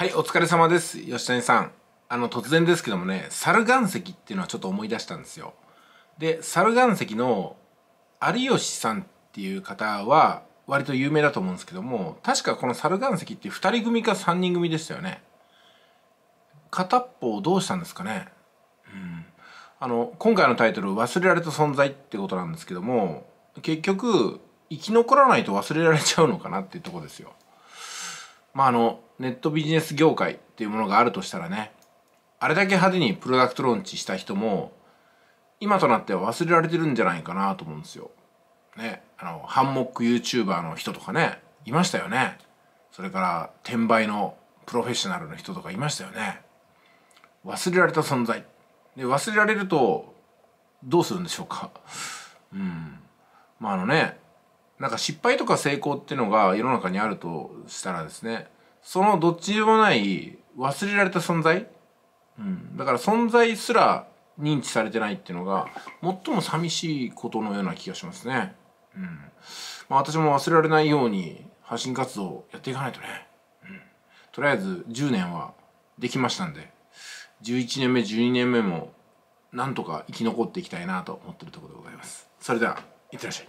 はい、お疲れ様です。吉谷さん。あの、突然ですけどもね、猿岩石っていうのはちょっと思い出したんですよ。で、猿岩石の有吉さんっていう方は、割と有名だと思うんですけども、確かこの猿岩石って2人組か3人組でしたよね。片っぽをどうしたんですかね。うん。あの、今回のタイトル、忘れられた存在ってことなんですけども、結局、生き残らないと忘れられちゃうのかなっていうとこですよ。まああのネットビジネス業界っていうものがあるとしたらねあれだけ派手にプロダクトローンチした人も今となっては忘れられてるんじゃないかなと思うんですよ。ね、あのハンモック YouTuber の人とかねいましたよね。それから転売のプロフェッショナルの人とかいましたよね。忘れられた存在。で忘れられるとどうするんでしょうか。うん。まああのねなんか失敗とか成功っていうのが世の中にあるとしたらですね、そのどっちでもない忘れられた存在、うん、だから存在すら認知されてないっていうのが最も寂しいことのような気がしますね。うんまあ、私も忘れられないように発信活動やっていかないとね、うん、とりあえず10年はできましたんで、11年目、12年目もなんとか生き残っていきたいなと思ってるところでございます。それでは、いってらっしゃい。